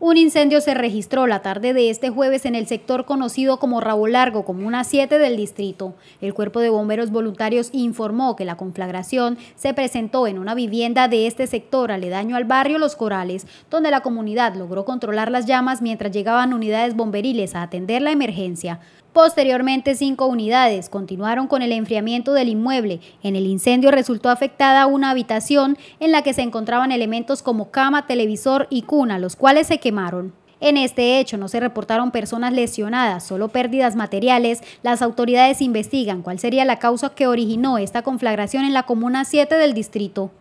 Un incendio se registró la tarde de este jueves en el sector conocido como Rabo Largo, Comuna 7 del distrito. El Cuerpo de Bomberos Voluntarios informó que la conflagración se presentó en una vivienda de este sector aledaño al barrio Los Corales, donde la comunidad logró controlar las llamas mientras llegaban unidades bomberiles a atender la emergencia. Posteriormente, cinco unidades continuaron con el enfriamiento del inmueble. En el incendio resultó afectada una habitación en la que se encontraban elementos como cama, televisor y cuna, los cuales se quemaron. En este hecho no se reportaron personas lesionadas, solo pérdidas materiales. Las autoridades investigan cuál sería la causa que originó esta conflagración en la Comuna 7 del distrito.